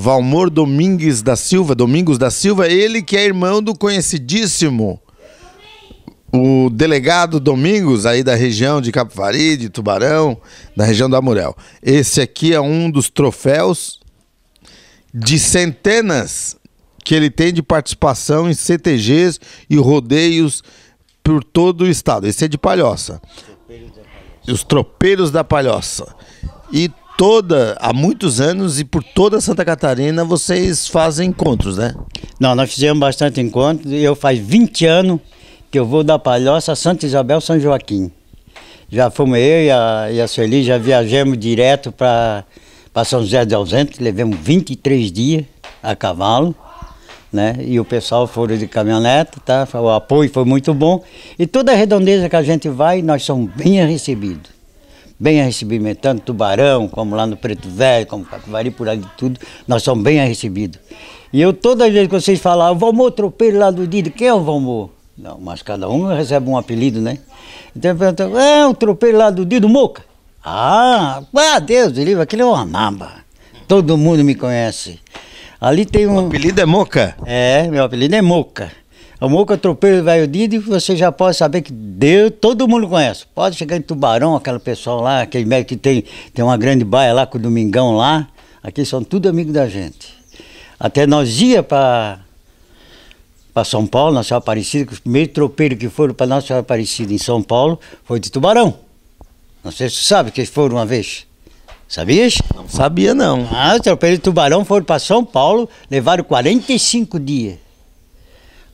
Valmor Domingues da Silva, Domingos da Silva, ele que é irmão do conhecidíssimo o delegado Domingos aí da região de Capivari, de Tubarão, da região do Murel. Esse aqui é um dos troféus de centenas que ele tem de participação em CTGs e rodeios por todo o estado. Esse é de Palhoça. Os Tropeiros da Palhoça. E toda, há muitos anos e por toda Santa Catarina vocês fazem encontros, né? Não, nós fizemos bastante encontros. Eu faz 20 anos que eu vou da Palhoça, Santa Isabel, São Joaquim. Já fomos eu e a, e a Sueli, já viajamos direto para São José de Ausente, levamos 23 dias a cavalo. Né? E o pessoal foram de caminhonete, tá? O apoio foi muito bom. E toda a redondeza que a gente vai, nós somos bem recebidos bem recebimento, tanto Tubarão, como lá no Preto Velho, como Capivari, por ali tudo, nós somos bem recebidos. E eu, todas as vezes que vocês falavam, Valmor Tropeiro lá do Dido, quem é o Valmor? Não, mas cada um recebe um apelido, né? Então eu pergunto, é o tropeiro lá do Dido Moca. Ah, ah Deus do livro, aquele é uma naba. Todo mundo me conhece. Ali tem um. O apelido é Moca? É, meu apelido é Moca. Amor que eu tropeiro velho Didi, você já pode saber que deu todo mundo conhece. Pode chegar em Tubarão, aquele pessoal lá, aquele médico que tem, tem uma grande baia lá com o Domingão lá. Aqui são tudo amigos da gente. Até nós ia para para São Paulo, Nossa Senhora Aparecida, que os primeiros tropeiros que foram para Nossa Senhora Aparecida em São Paulo foi de Tubarão. Não sei se você sabe que eles foram uma vez. Sabias? Não sabia não. Ah, os tropeiros de Tubarão foram para São Paulo, levaram 45 dias.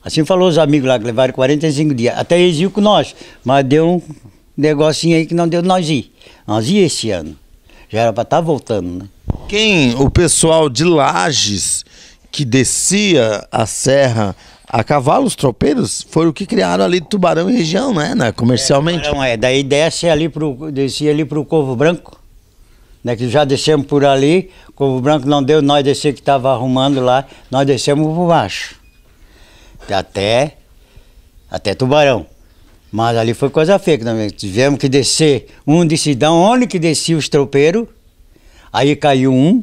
Assim falou os amigos lá que levaram 45 dias. Até eles iam com nós, mas deu um negocinho aí que não deu nós ir. Nós ia esse ano. Já era para estar tá voltando, né? Quem, o pessoal de Lages que descia a serra a cavalo, os tropeiros, foi o que criaram ali Tubarão e região, né? né comercialmente. É, é. Daí desce ali pro, descia ali o Corvo Branco, né? Que já descemos por ali, Corvo Branco não deu, nós descer que estava arrumando lá, nós descemos por baixo até, até Tubarão. Mas ali foi coisa feia, que nós tivemos que descer um de Sidão, onde que descia os tropeiros, aí caiu um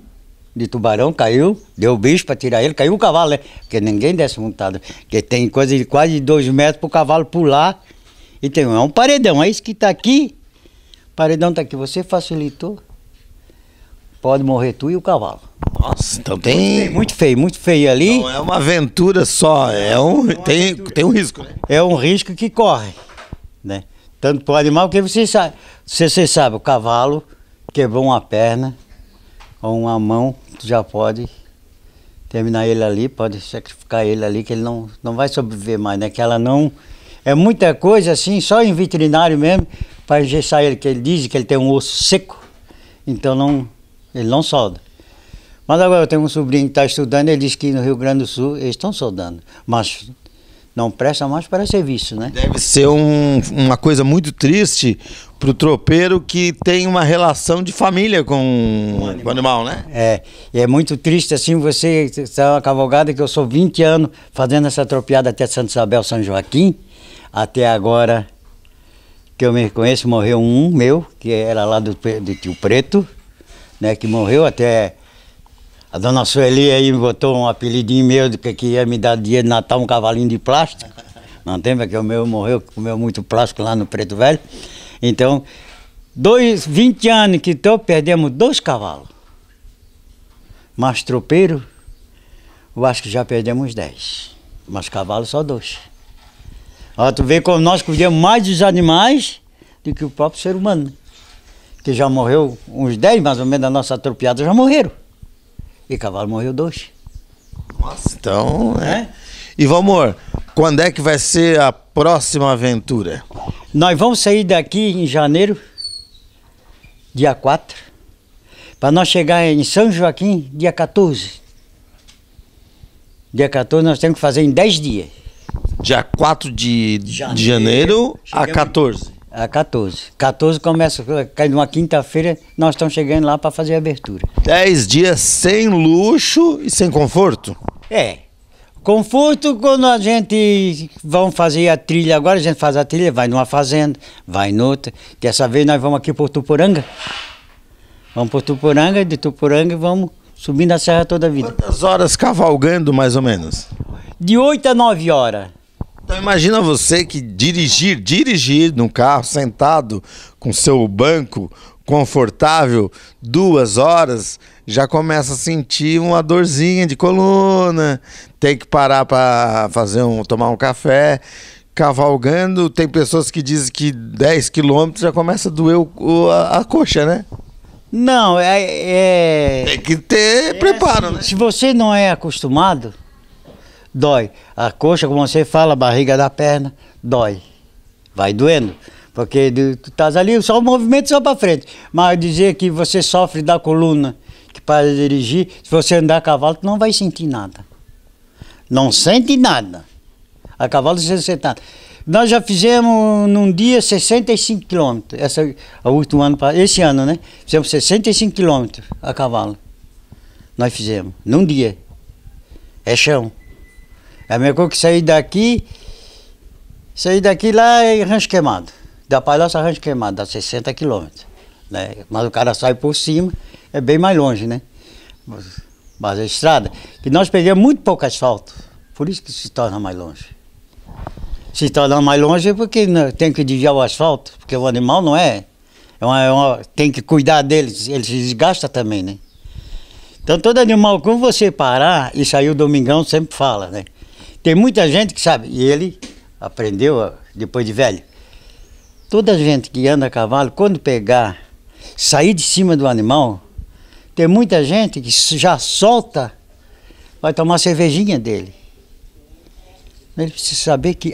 de tubarão, caiu, deu o bicho para tirar ele, caiu o cavalo, né? Porque ninguém desce montado, porque tem coisa de quase dois metros para o cavalo pular, e tem, é um paredão, é isso que está aqui, paredão está aqui, você facilitou, pode morrer tu e o cavalo. Nossa, então tem. Muito feio, muito feio ali. Não é uma aventura só, é um, é tem, tem um risco. Né? É um risco que corre, né? Tanto para o animal que você sabe. Você, você sabe, o cavalo quebrou uma perna ou uma mão, tu já pode terminar ele ali, pode sacrificar ele ali, que ele não, não vai sobreviver mais, né? Que ela não. É muita coisa assim, só em veterinário mesmo, para engessar ele, que ele diz que ele tem um osso seco, então não, ele não solda. Mas agora eu tenho um sobrinho que está estudando, ele diz que no Rio Grande do Sul eles estão soldando, mas não presta mais para serviço, né? Deve ser um, uma coisa muito triste para o tropeiro que tem uma relação de família com o animal. animal. né? É, e é muito triste assim você está uma cavalgada que eu sou 20 anos fazendo essa tropeada até Santa Isabel, São Joaquim, até agora que eu me reconheço morreu um meu que era lá do, do Tio Preto, né? Que morreu até a dona Sueli aí me botou um apelidinho meu de que, ia me dar dia de Natal um cavalinho de plástico. Não tem, porque o meu morreu, comeu muito plástico lá no Preto Velho. Então, dois, 20 anos que estou, perdemos dois cavalos. Mas tropeiro, eu acho que já perdemos dez. Mas cavalo só dois. Ó, tu vê como nós cuidamos mais dos animais do que o próprio ser humano. Né? Que já morreu uns 10 mais ou menos da nossa atropiada, já morreram. E cavalo morreu dois. Nossa, então, né? É. E vamos, quando é que vai ser a próxima aventura? Nós vamos sair daqui em janeiro, dia 4, para nós chegar em São Joaquim dia 14. Dia 14 nós temos que fazer em 10 dias. Dia 4 de, de janeiro a 14. A 14. 14 começa, cai numa quinta-feira, nós estamos chegando lá para fazer a abertura. 10 dias sem luxo e sem conforto? É. Conforto quando a gente vai fazer a trilha agora, a gente faz a trilha, vai numa fazenda, vai noutra. Dessa vez nós vamos aqui por Tuporanga. Vamos por Tuporanga, de Tuporanga vamos subindo a serra toda a vida. Quantas horas cavalgando mais ou menos? De 8 a 9 horas. Então imagina você que dirigir, dirigir num carro sentado com seu banco confortável duas horas, já começa a sentir uma dorzinha de coluna, tem que parar para fazer um tomar um café. Cavalgando, tem pessoas que dizem que 10 quilômetros já começa a doer o, o, a, a coxa, né? Não, é. é... Tem que ter é preparo, assim, né? Se você não é acostumado, dói. A coxa, como você fala, a barriga da perna, dói. Vai doendo. Porque tu estás ali, só o movimento só para frente. Mas dizer que você sofre da coluna, que para dirigir, se você andar a cavalo, tu não vai sentir nada. Não sente nada. A cavalo você sente nada. Nós já fizemos num dia 65 quilômetros. Essa, último ano, esse ano, né? Fizemos 65 quilômetros a cavalo. Nós fizemos, num dia. É chão. É mesma coisa que sair daqui, sair daqui lá em é Rancho Queimado. Da palhaça a Rancho Queimado, dá 60 quilômetros. Né? Mas o cara sai por cima, é bem mais longe, né? Mas, a estrada, que nós pegamos muito pouco asfalto, por isso que se torna mais longe. Se torna mais longe é porque né, tem que desviar o asfalto, porque o animal não é. é, uma, é uma, tem que cuidar dele, ele se desgasta também, né? Então todo animal, quando você parar, isso aí o Domingão sempre fala, né? Tem muita gente que sabe, e ele aprendeu depois de velho. Toda gente que anda a cavalo, quando pegar, sair de cima do animal, tem muita gente que já solta, vai tomar cervejinha dele. Ele precisa saber que